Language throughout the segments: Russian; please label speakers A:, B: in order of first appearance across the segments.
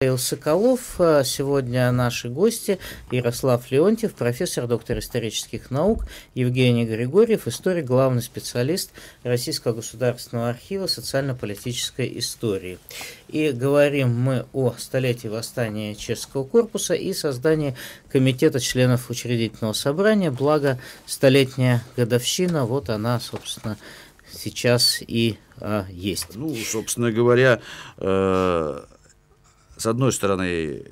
A: Михаил Соколов. Э, сегодня наши гости Ярослав Леонтьев, профессор, доктор исторических наук, Евгений Григорьев, историк, главный специалист Российского государственного архива социально-политической истории. И говорим мы о столетии восстания чешского корпуса и создании комитета членов учредительного собрания, благо столетняя годовщина, вот она, собственно,
B: сейчас и а, есть. Ну, собственно говоря, э с одной стороны,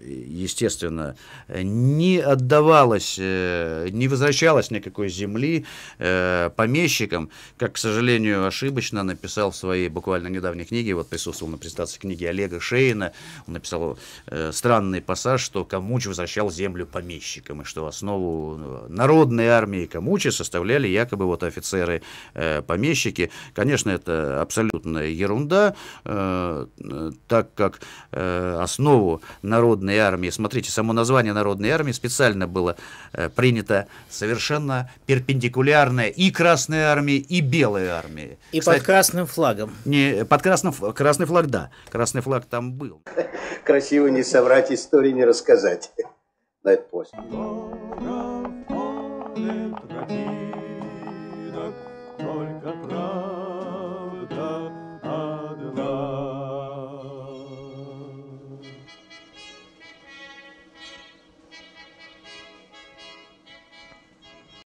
B: естественно, не отдавалось, э, не возвращалось никакой земли э, помещикам, как, к сожалению, ошибочно написал в своей буквально недавней книге, вот присутствовал на презентации книги Олега Шейна, он написал э, странный пассаж, что Камуч возвращал землю помещикам, и что основу ну, народной армии Камучи составляли якобы вот офицеры-помещики. Конечно, это абсолютная ерунда, так как основа основу народной армии. Смотрите, само название народной армии специально было э, принято совершенно перпендикулярное и Красной армии, и Белой армии. И Кстати, под красным флагом. Не, под красным, красный флаг, да. Красный флаг там был.
C: Красиво не соврать, истории не рассказать. На этот пост.